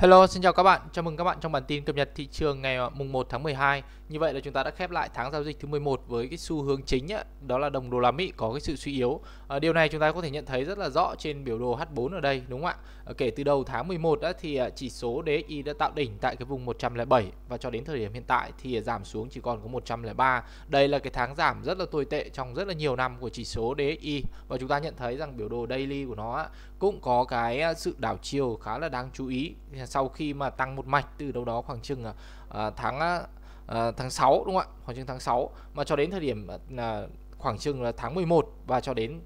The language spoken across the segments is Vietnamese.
Hello, xin chào các bạn. Chào mừng các bạn trong bản tin cập nhật thị trường ngày ờ, mùng 1 tháng 12. Như vậy là chúng ta đã khép lại tháng giao dịch thứ 11 với cái xu hướng chính ấy, đó là đồng đô la Mỹ có cái sự suy yếu. À, điều này chúng ta có thể nhận thấy rất là rõ trên biểu đồ H4 ở đây đúng không ạ? À, kể từ đầu tháng 11 đã thì chỉ số DXY e đã tạo đỉnh tại cái vùng 107 và cho đến thời điểm hiện tại thì giảm xuống chỉ còn có 103. Đây là cái tháng giảm rất là tồi tệ trong rất là nhiều năm của chỉ số DXY e và chúng ta nhận thấy rằng biểu đồ daily của nó cũng có cái sự đảo chiều khá là đáng chú ý sau khi mà tăng một mạch từ đâu đó khoảng chừng à, à, tháng à, tháng 6 đúng không ạ khoảng chừng tháng 6 mà cho đến thời điểm uh, khoảng chừng là tháng 11 và cho đến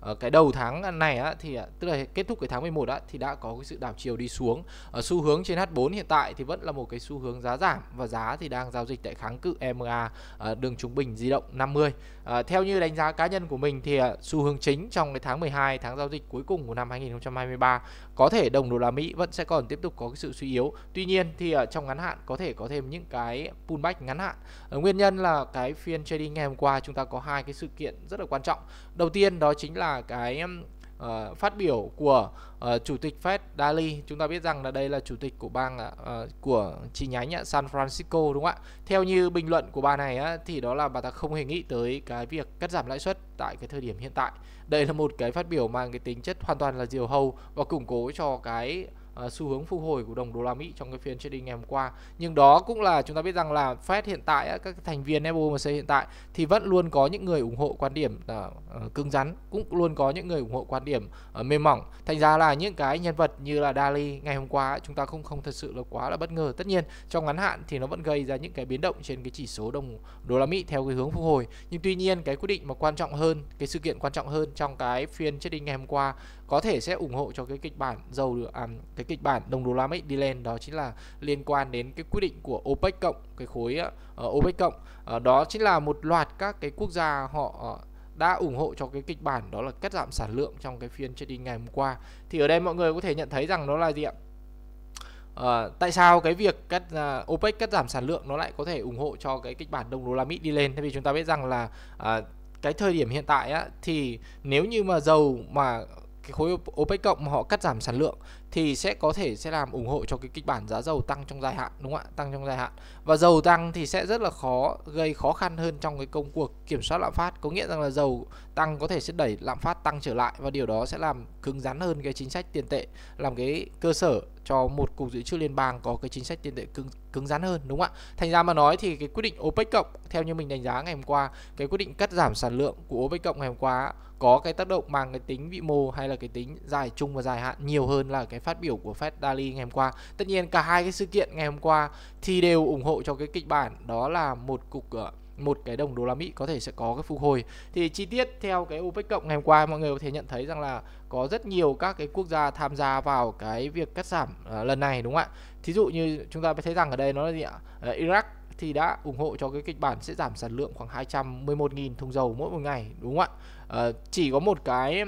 Ờ, cái đầu tháng này á, thì à, tức là kết thúc cái tháng 11 á, thì đã có cái sự đảo chiều đi xuống ở xu hướng trên H4 hiện tại thì vẫn là một cái xu hướng giá giảm và giá thì đang giao dịch tại kháng cự EMA ờ, đường trung bình di động 50 à, ờ, theo như đánh giá cá nhân của mình thì à, xu hướng chính trong cái tháng 12 tháng giao dịch cuối cùng của năm 2023 có thể đồng đô la Mỹ vẫn sẽ còn tiếp tục có cái sự suy yếu tuy nhiên thì à, trong ngắn hạn có thể có thêm những cái pullback ngắn hạn nguyên nhân là cái phiên trading ngày hôm qua chúng ta có hai cái sự kiện rất là quan trọng đầu tiên đó chính là cái uh, phát biểu của uh, chủ tịch Fed Daly chúng ta biết rằng là đây là chủ tịch của bang uh, của chi nhánh uh, San Francisco đúng không ạ theo như bình luận của bà này á, thì đó là bà ta không hề nghĩ tới cái việc cắt giảm lãi suất tại cái thời điểm hiện tại đây là một cái phát biểu mang cái tính chất hoàn toàn là diều hâu và củng cố cho cái À, xu hướng phục hồi của đồng đô la Mỹ trong cái phiên trading ngày hôm qua. Nhưng đó cũng là chúng ta biết rằng là Fed hiện tại các thành viên FOMC hiện tại thì vẫn luôn có những người ủng hộ quan điểm uh, cứng rắn, cũng luôn có những người ủng hộ quan điểm uh, mềm mỏng. Thành ra là những cái nhân vật như là Dali ngày hôm qua chúng ta không không thật sự là quá là bất ngờ. Tất nhiên trong ngắn hạn thì nó vẫn gây ra những cái biến động trên cái chỉ số đồng đô la Mỹ theo cái hướng phục hồi. Nhưng tuy nhiên cái quyết định mà quan trọng hơn, cái sự kiện quan trọng hơn trong cái phiên trading ngày hôm qua có thể sẽ ủng hộ cho cái kịch bản dầu được à, cái kịch bản đồng đô la Mỹ đi lên đó chính là liên quan đến cái quyết định của OPEC cộng cái khối uh, OPEC cộng uh, đó chính là một loạt các cái quốc gia họ uh, đã ủng hộ cho cái kịch bản đó là cắt giảm sản lượng trong cái phiên trading ngày hôm qua thì ở đây mọi người có thể nhận thấy rằng nó là gì ạ Uh, tại sao cái việc cắt uh, OPEC cắt giảm sản lượng nó lại có thể ủng hộ cho cái kịch bản đồng đô la Mỹ đi lên? Tại vì chúng ta biết rằng là uh, cái thời điểm hiện tại á, thì nếu như mà dầu mà cái khối OPEC cộng mà họ cắt giảm sản lượng thì sẽ có thể sẽ làm ủng hộ cho cái kịch bản giá dầu tăng trong dài hạn đúng không ạ tăng trong dài hạn và dầu tăng thì sẽ rất là khó gây khó khăn hơn trong cái công cuộc kiểm soát lạm phát có nghĩa rằng là dầu tăng có thể sẽ đẩy lạm phát tăng trở lại và điều đó sẽ làm cứng rắn hơn cái chính sách tiền tệ làm cái cơ sở cho một cục dự trữ liên bang có cái chính sách tiền tệ cứng cứng rắn hơn đúng không ạ? Thành ra mà nói thì cái quyết định OPEC cộng theo như mình đánh giá ngày hôm qua, cái quyết định cắt giảm sản lượng của OPEC cộng ngày hôm qua có cái tác động mang cái tính vĩ mô hay là cái tính dài trung và dài hạn nhiều hơn là cái cái phát biểu của Fed Dali ngày hôm qua tất nhiên cả hai cái sự kiện ngày hôm qua thì đều ủng hộ cho cái kịch bản đó là một cục ờ, một cái đồng đô la Mỹ có thể sẽ có cái phục hồi thì chi tiết theo cái OPEC cộng ngày hôm qua mọi người có thể nhận thấy rằng là có rất nhiều các cái quốc gia tham gia vào cái việc cắt giảm uh, lần này đúng không ạ thí dụ như chúng ta thấy rằng ở đây nó là gì ạ uh, Iraq thì đã ủng hộ cho cái kịch bản sẽ giảm sản lượng khoảng 211.000 thùng dầu mỗi một ngày đúng không ạ uh, chỉ có một cái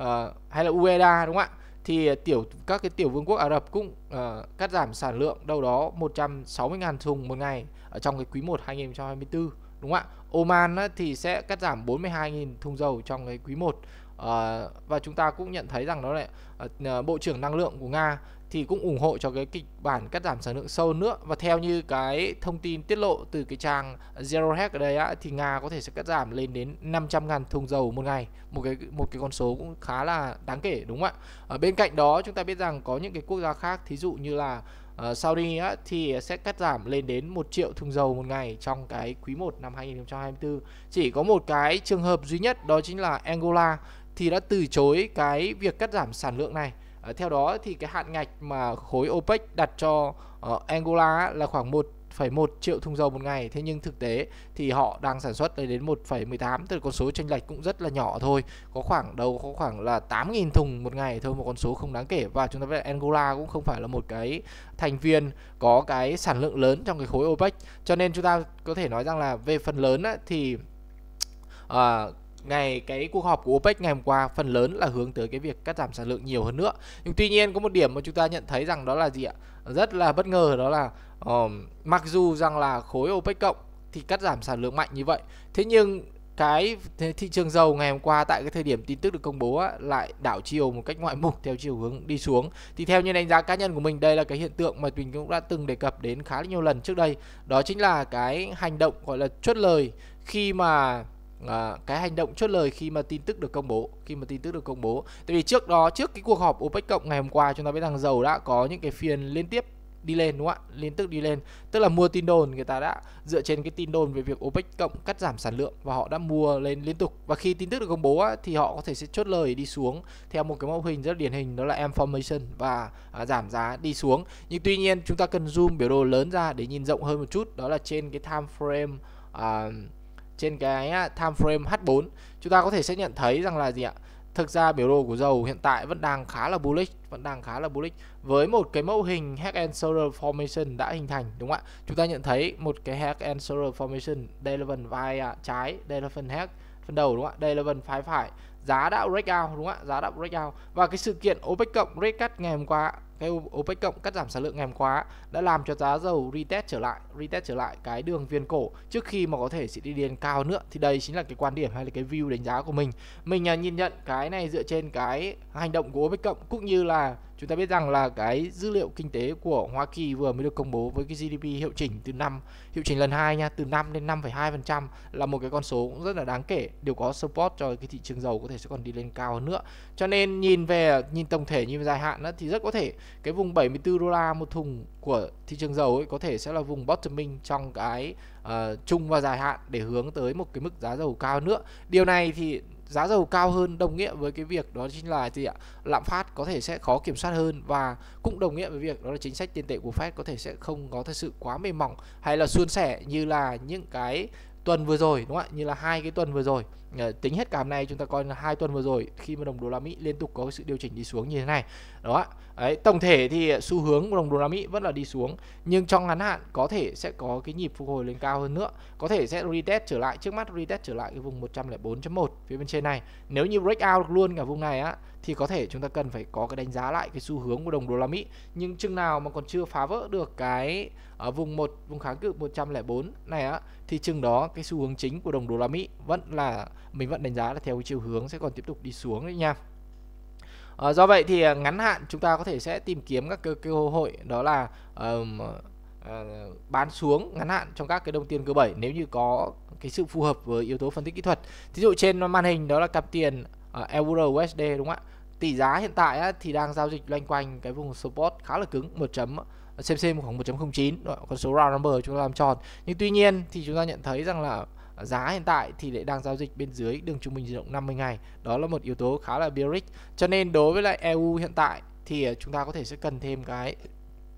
uh, hay là UEDA đúng không ạ thì à, tiểu các cái tiểu vương quốc Ả Rập cũng uh, cắt giảm sản lượng đâu đó 160.000 thùng một ngày ở trong cái quý 1 2024 đúng không ạ? Oman á, thì sẽ cắt giảm 42.000 thùng dầu trong cái quý 1 uh, ờ, và chúng ta cũng nhận thấy rằng đó là uh, Bộ trưởng năng lượng của Nga thì cũng ủng hộ cho cái kịch bản cắt giảm sản lượng sâu nữa và theo như cái thông tin tiết lộ từ cái trang Zero Hack ở đây á, thì Nga có thể sẽ cắt giảm lên đến 500.000 thùng dầu một ngày một cái một cái con số cũng khá là đáng kể đúng không ạ ở bên cạnh đó chúng ta biết rằng có những cái quốc gia khác thí dụ như là uh, Saudi á, thì sẽ cắt giảm lên đến 1 triệu thùng dầu một ngày trong cái quý 1 năm 2024 chỉ có một cái trường hợp duy nhất đó chính là Angola thì đã từ chối cái việc cắt giảm sản lượng này Ờ, theo đó thì cái hạn ngạch mà khối OPEC đặt cho uh, Angola là khoảng 1,1 triệu thùng dầu một ngày thế nhưng thực tế thì họ đang sản xuất lên đến 1,18 từ con số chênh lệch cũng rất là nhỏ thôi có khoảng đầu có khoảng là 8.000 thùng một ngày thôi một con số không đáng kể và chúng ta biết Angola cũng không phải là một cái thành viên có cái sản lượng lớn trong cái khối OPEC cho nên chúng ta có thể nói rằng là về phần lớn á, thì uh, ngày cái cuộc họp của OPEC ngày hôm qua phần lớn là hướng tới cái việc cắt giảm sản lượng nhiều hơn nữa. Nhưng tuy nhiên có một điểm mà chúng ta nhận thấy rằng đó là gì ạ? Rất là bất ngờ đó là uh, mặc dù rằng là khối OPEC cộng thì cắt giảm sản lượng mạnh như vậy. Thế nhưng cái thị trường dầu ngày hôm qua tại cái thời điểm tin tức được công bố á, lại đảo chiều một cách ngoại mục theo chiều hướng đi xuống thì theo như đánh giá cá nhân của mình đây là cái hiện tượng mà mình cũng đã từng đề cập đến khá là nhiều lần trước đây đó chính là cái hành động gọi là chốt lời khi mà à, cái hành động chốt lời khi mà tin tức được công bố khi mà tin tức được công bố tại vì trước đó trước cái cuộc họp OPEC cộng ngày hôm qua chúng ta biết rằng dầu đã có những cái phiên liên tiếp đi lên đúng không ạ liên tức đi lên tức là mua tin đồn người ta đã dựa trên cái tin đồn về việc OPEC cộng cắt giảm sản lượng và họ đã mua lên liên tục và khi tin tức được công bố á, thì họ có thể sẽ chốt lời đi xuống theo một cái mẫu hình rất điển hình đó là M formation và à, giảm giá đi xuống nhưng tuy nhiên chúng ta cần zoom biểu đồ lớn ra để nhìn rộng hơn một chút đó là trên cái time frame à, trên cái time frame H4 chúng ta có thể sẽ nhận thấy rằng là gì ạ thực ra biểu đồ của dầu hiện tại vẫn đang khá là bullish vẫn đang khá là bullish với một cái mẫu hình head and shoulder formation đã hình thành đúng không ạ chúng ta nhận thấy một cái head and shoulder formation đây là phần vai à, trái đây là phần head phần đầu đúng không ạ đây là phần phái phải giá đã break out đúng không ạ giá đã break out và cái sự kiện OPEC cộng break cut ngày hôm qua cái OPEC cộng cắt giảm sản lượng ngày hôm qua đã làm cho giá dầu retest trở lại, retest trở lại cái đường viên cổ trước khi mà có thể sẽ đi lên cao nữa thì đây chính là cái quan điểm hay là cái view đánh giá của mình. Mình à, nhìn nhận cái này dựa trên cái hành động của OPEC cộng cũng như là Chúng ta biết rằng là cái dữ liệu kinh tế của Hoa Kỳ vừa mới được công bố với cái GDP hiệu chỉnh từ năm hiệu chỉnh lần 2 nha, từ 5 đến 5,2% là một cái con số cũng rất là đáng kể, đều có support cho cái thị trường dầu có thể sẽ còn đi lên cao hơn nữa. Cho nên nhìn về nhìn tổng thể nhìn về dài hạn đó, thì rất có thể cái vùng 74 đô la một thùng của thị trường dầu ấy có thể sẽ là vùng bottoming trong cái uh, ờ, trung và dài hạn để hướng tới một cái mức giá dầu cao nữa. Điều này thì giá dầu cao hơn đồng nghĩa với cái việc đó chính là gì ạ lạm phát có thể sẽ khó kiểm soát hơn và cũng đồng nghĩa với việc đó là chính sách tiền tệ của Fed có thể sẽ không có thật sự quá mềm mỏng hay là suôn sẻ như là những cái tuần vừa rồi đúng không ạ như là hai cái tuần vừa rồi ờ, tính hết cảm này chúng ta coi là hai tuần vừa rồi khi mà đồng đô la Mỹ liên tục có sự điều chỉnh đi xuống như thế này đó ạ Đấy, tổng thể thì xu hướng của đồng đô la Mỹ vẫn là đi xuống nhưng trong ngắn hạn có thể sẽ có cái nhịp phục hồi lên cao hơn nữa. Có thể sẽ retest trở lại trước mắt retest trở lại cái vùng 104.1 phía bên trên này. Nếu như breakout luôn cả vùng này á thì có thể chúng ta cần phải có cái đánh giá lại cái xu hướng của đồng đô la Mỹ. Nhưng chừng nào mà còn chưa phá vỡ được cái ở ờ, vùng một vùng kháng cự 104 này á thì chừng đó cái xu hướng chính của đồng đô la Mỹ vẫn là mình vẫn đánh giá là theo cái chiều hướng sẽ còn tiếp tục đi xuống đấy nha à, do vậy thì ờ, ngắn hạn chúng ta có thể sẽ tìm kiếm các cơ, cơ hội đó là um, uh, bán xuống ngắn hạn trong các cái đồng tiền cơ bảy nếu như có cái sự phù hợp với yếu tố phân tích kỹ thuật thí dụ trên màn hình đó là cặp tiền uh, euro usd đúng không ạ tỷ giá hiện tại á, thì đang giao dịch loanh quanh cái vùng support khá là cứng 1 chấm xem xem khoảng 1.09 con số round number chúng ta làm tròn nhưng tuy nhiên thì chúng ta nhận thấy rằng là giá hiện tại thì lại đang giao dịch bên dưới đường trung bình di động 50 ngày đó là một yếu tố khá là bearish cho nên đối với lại EU hiện tại thì ờ, chúng ta có thể sẽ cần thêm cái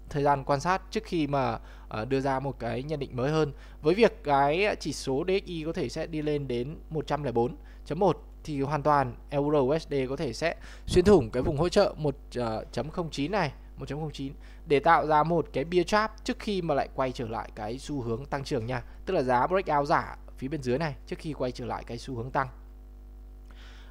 thời gian quan sát trước khi mà ờ, đưa ra một cái nhận định mới hơn với việc cái chỉ số DXY có thể sẽ đi lên đến 104.1 thì hoàn toàn euro USD có thể sẽ xuyên thủng cái vùng hỗ trợ 1.09 ờ, này 1.09 để tạo ra một cái bear trap trước khi mà lại quay trở lại cái xu hướng tăng trưởng nha tức là giá breakout giả phía bên dưới này trước khi quay trở lại cái xu hướng tăng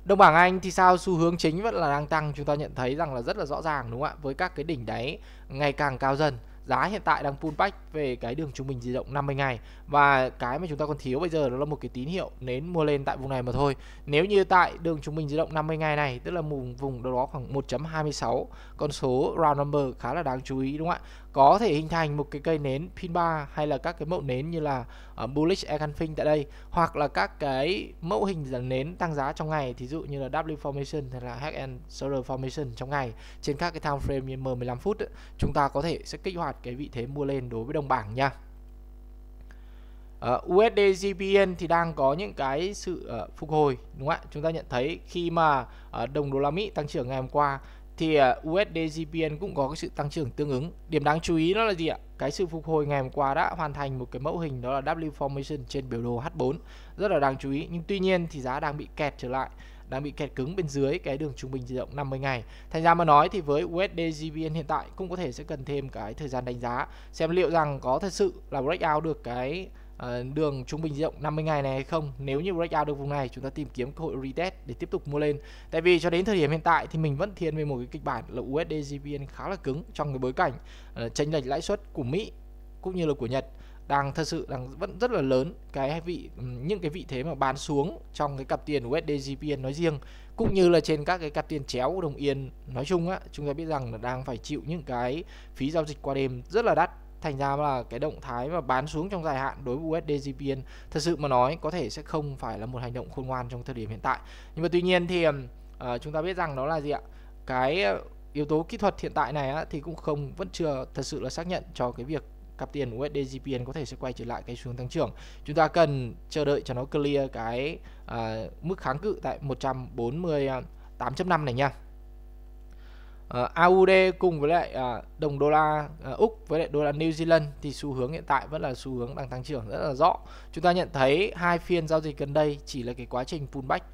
Đồng bảng Anh thì sao xu hướng chính vẫn là đang tăng chúng ta nhận thấy rằng là rất là rõ ràng đúng không ạ với các cái đỉnh đáy ngày càng cao dần giá hiện tại đang pull back về cái đường trung bình di động 50 ngày và cái mà chúng ta còn thiếu bây giờ đó là một cái tín hiệu nến mua lên tại vùng này mà thôi nếu như tại đường trung bình di động 50 ngày này tức là vùng vùng đó khoảng 1.26 con số round number khá là đáng chú ý đúng không ạ có thể hình thành một cái cây nến pin bar hay là các cái mẫu nến như là uh, bullish engulfing tại đây hoặc là các cái mẫu hình dạng nến tăng giá trong ngày thí dụ như là W formation hay là hack and shoulder formation trong ngày trên các cái time frame như M15 phút ấy, chúng ta có thể sẽ kích hoạt cái vị thế mua lên đối với đồng bảng nha Uh, ờ, USD JPY thì đang có những cái sự uh, phục hồi đúng không ạ? Chúng ta nhận thấy khi mà uh, đồng đô la Mỹ tăng trưởng ngày hôm qua thì à, USD JPN cũng có cái sự tăng trưởng tương ứng. Điểm đáng chú ý đó là gì ạ? Cái sự phục hồi ngày hôm qua đã hoàn thành một cái mẫu hình đó là W formation trên biểu đồ H4 rất là đáng chú ý. Nhưng tuy nhiên thì giá đang bị kẹt trở lại đang bị kẹt cứng bên dưới cái đường trung bình di động 50 ngày. Thành ra mà nói thì với USD JPN hiện tại cũng có thể sẽ cần thêm cái thời gian đánh giá xem liệu rằng có thật sự là breakout được cái Ờ, đường trung bình di động 50 ngày này hay không nếu như breakout được vùng này chúng ta tìm kiếm cơ hội retest để tiếp tục mua lên tại vì cho đến thời điểm hiện tại thì mình vẫn thiên về một cái kịch bản là USD JPY khá là cứng trong cái bối cảnh uh, chênh lệch lãi suất của Mỹ cũng như là của Nhật đang thật sự đang vẫn rất là lớn cái vị những cái vị thế mà bán xuống trong cái cặp tiền USD JPY nói riêng cũng như là trên các cái cặp tiền chéo đồng yên nói chung á chúng ta biết rằng là đang phải chịu những cái phí giao dịch qua đêm rất là đắt thành ra là cái động thái mà bán xuống trong dài hạn đối với USD JPY thật sự mà nói có thể sẽ không phải là một hành động khôn ngoan trong thời điểm hiện tại nhưng mà tuy nhiên thì uh, chúng ta biết rằng đó là gì ạ cái ờ, yếu tố kỹ thuật hiện tại này á, thì cũng không vẫn chưa thật sự là xác nhận cho cái việc cặp tiền USD JPY có thể sẽ quay trở lại cái xuống tăng trưởng. Chúng ta cần chờ đợi cho nó clear cái uh, mức kháng cự tại 140 5 này nha uh, AUD cùng với lại uh, đồng đô la uh, Úc với lại đô la New Zealand thì xu hướng hiện tại vẫn là xu hướng đang tăng trưởng rất là rõ. Chúng ta nhận thấy hai phiên giao dịch gần đây chỉ là cái quá trình pullback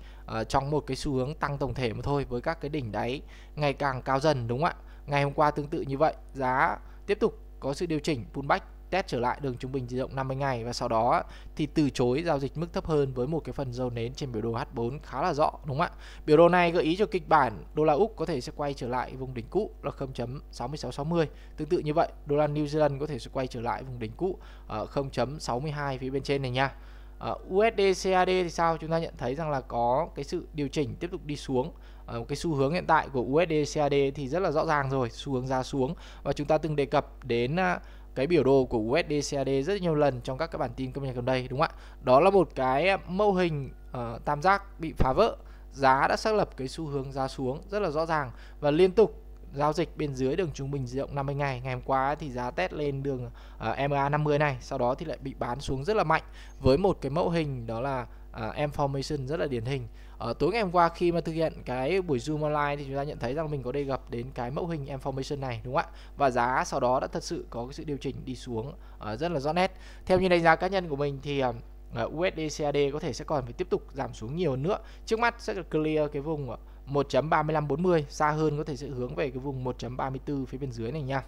uh, trong một cái xu hướng tăng tổng thể mà thôi với các cái đỉnh đáy ngày càng cao dần đúng không ạ? Ngày hôm qua tương tự như vậy, giá tiếp tục có sự điều chỉnh pullback test trở lại đường trung bình di động 50 ngày và sau đó thì từ chối giao dịch mức thấp hơn với một cái phần dầu nến trên biểu đồ H4 khá là rõ đúng không ạ? Biểu đồ này gợi ý cho kịch bản đô la Úc có thể sẽ quay trở lại vùng đỉnh cũ là 0.6660. Tương tự như vậy, đô la New Zealand có thể sẽ quay trở lại vùng đỉnh cũ ở ờ, 0.62 phía bên trên này nha. Ờ, USD CAD thì sao chúng ta nhận thấy rằng là có cái sự điều chỉnh tiếp tục đi xuống uh, cái xu hướng hiện tại của USD CAD thì rất là rõ ràng rồi xu hướng ra xuống và chúng ta từng đề cập đến à, cái biểu đồ của USD CAD rất nhiều lần trong các các bản tin công nhật gần đây đúng không ạ? Đó là một cái mô hình uh, tam giác bị phá vỡ, giá đã xác lập cái xu hướng giá xuống rất là rõ ràng và liên tục giao dịch bên dưới đường trung bình di động 50 ngày ngày hôm qua thì giá test lên đường uh, MA 50 này sau đó thì lại bị bán xuống rất là mạnh với một cái mẫu hình đó là à, em formation rất là điển hình ở ờ, tối ngày hôm qua khi mà thực hiện cái buổi zoom online thì chúng ta nhận thấy rằng mình có đề cập đến cái mẫu hình em formation này đúng không ạ và giá sau đó đã thật sự có cái sự điều chỉnh đi xuống à, rất là rõ nét theo như đánh giá cá nhân của mình thì à, ờ, USD CAD có thể sẽ còn phải tiếp tục giảm xuống nhiều nữa trước mắt sẽ clear cái vùng 1.3540 xa hơn có thể sẽ hướng về cái vùng 1.34 phía bên dưới này nha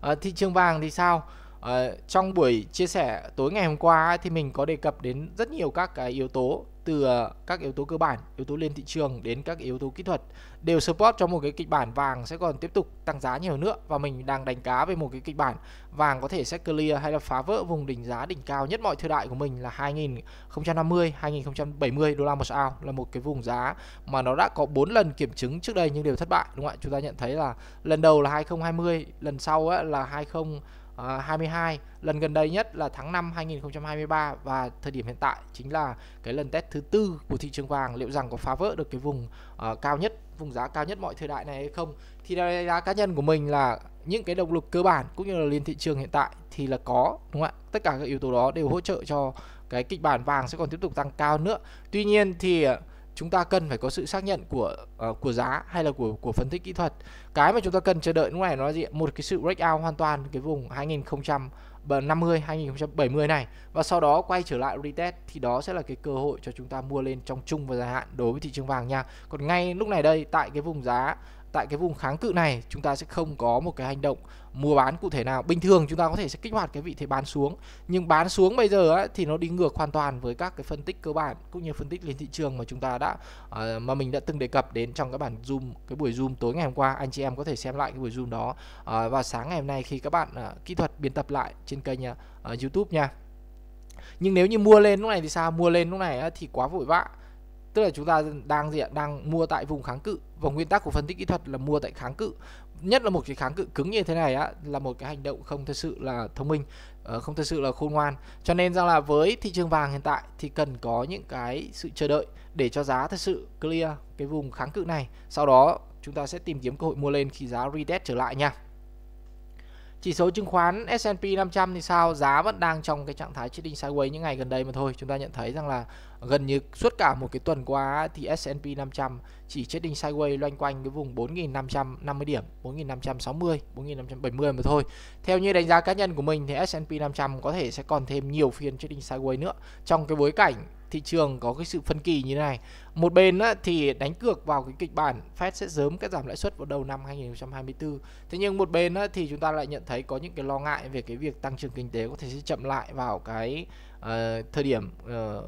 à, thị trường vàng thì sao À, trong buổi chia sẻ tối ngày hôm qua thì mình có đề cập đến rất nhiều các cái yếu tố từ ờ, các yếu tố cơ bản, yếu tố lên thị trường đến các yếu tố kỹ thuật đều support cho một cái kịch bản vàng sẽ còn tiếp tục tăng giá nhiều nữa và mình đang đánh cá về một cái kịch bản vàng có thể sẽ clear hay là phá vỡ vùng đỉnh giá đỉnh cao nhất mọi thời đại của mình là 2050 2070 đô la một ounce là một cái vùng giá mà nó đã có 4 lần kiểm chứng trước đây nhưng đều thất bại đúng không ạ? Chúng ta nhận thấy là lần đầu là 2020, lần sau á là 20 22 ờ, lần gần đây nhất là tháng 5 2023 và thời điểm hiện tại chính là cái lần test thứ tư của thị trường vàng liệu rằng có phá vỡ được cái vùng uh, cao nhất vùng giá cao nhất mọi thời đại này hay không thì đây là cá nhân của mình là những cái động lực cơ bản cũng như là liên thị trường hiện tại thì là có đúng không ạ tất cả các yếu tố đó đều hỗ trợ cho cái kịch bản vàng sẽ còn tiếp tục tăng cao nữa tuy nhiên thì ờ, chúng ta cần phải có sự xác nhận của uh, của giá hay là của của phân tích kỹ thuật cái mà chúng ta cần chờ đợi lúc này nó là gì một cái sự breakout hoàn toàn cái vùng 2050 2070 này và sau đó quay trở lại retest thì đó sẽ là cái cơ hội cho chúng ta mua lên trong chung và dài hạn đối với thị trường vàng nha còn ngay lúc này đây tại cái vùng giá tại cái vùng kháng cự này chúng ta sẽ không có một cái hành động mua bán cụ thể nào bình thường chúng ta có thể sẽ kích hoạt cái vị thế bán xuống nhưng bán xuống bây giờ á thì nó đi ngược hoàn toàn với các cái phân tích cơ bản cũng như phân tích lên thị trường mà chúng ta đã uh, mà mình đã từng đề cập đến trong các bản zoom cái buổi zoom tối ngày hôm qua anh chị em có thể xem lại cái buổi zoom đó uh, vào sáng ngày hôm nay khi các bạn uh, kỹ thuật biên tập lại trên kênh uh, YouTube nha nhưng nếu như mua lên lúc này thì sao mua lên lúc này thì quá vội vã tức là chúng ta đang gì ạ đang mua tại vùng kháng cự và nguyên tắc của phân tích kỹ thuật là mua tại kháng cự nhất là một cái kháng cự cứng như thế này á là một cái hành động không thật sự là thông minh ờ, không thật sự là khôn ngoan cho nên rằng là với thị trường vàng hiện tại thì cần có những cái sự chờ đợi để cho giá thật sự clear cái vùng kháng cự này sau đó chúng ta sẽ tìm kiếm cơ hội mua lên khi giá retest trở lại nha chỉ số chứng khoán S&P 500 thì sao? Giá vẫn đang trong cái trạng thái chết đinh sideways những ngày gần đây mà thôi. Chúng ta nhận thấy rằng là gần như suốt cả một cái tuần qua thì S&P 500 chỉ chết đinh sideways loanh quanh cái vùng 4.550 điểm, 4.560, 4.570 mà thôi. Theo như đánh giá cá nhân của mình thì S&P 500 có thể sẽ còn thêm nhiều phiên chết đinh sideways nữa trong cái bối cảnh thị trường có cái sự phân kỳ như thế này một bên á, thì đánh cược vào cái kịch bản Fed sẽ sớm cái giảm lãi suất vào đầu năm 2024 thế nhưng một bên á, thì chúng ta lại nhận thấy có những cái lo ngại về cái việc tăng trưởng kinh tế có thể sẽ chậm lại vào cái uh, thời điểm uh,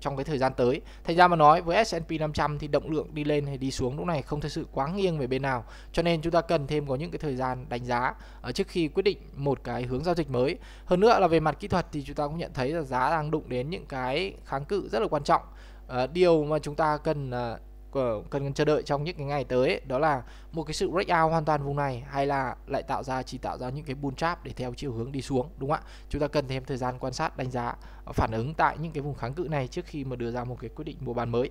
trong cái thời gian tới. Thành ra mà nói với S&P 500 thì động lượng đi lên hay đi xuống lúc này không thực sự quá nghiêng về bên nào. Cho nên chúng ta cần thêm có những cái thời gian đánh giá ở trước khi quyết định một cái hướng giao dịch mới. Hơn nữa là về mặt kỹ thuật thì chúng ta cũng nhận thấy là giá đang đụng đến những cái kháng cự rất là quan trọng. Uh, điều mà chúng ta cần uh, Ờ, cần chờ đợi trong những cái ngày tới ấy, đó là một cái sự breakout hoàn toàn vùng này hay là lại tạo ra chỉ tạo ra những cái bull trap để theo chiều hướng đi xuống đúng không ạ chúng ta cần thêm thời gian quan sát đánh giá ờ, phản ứng tại những cái vùng kháng cự này trước khi mà đưa ra một cái quyết định mua bán mới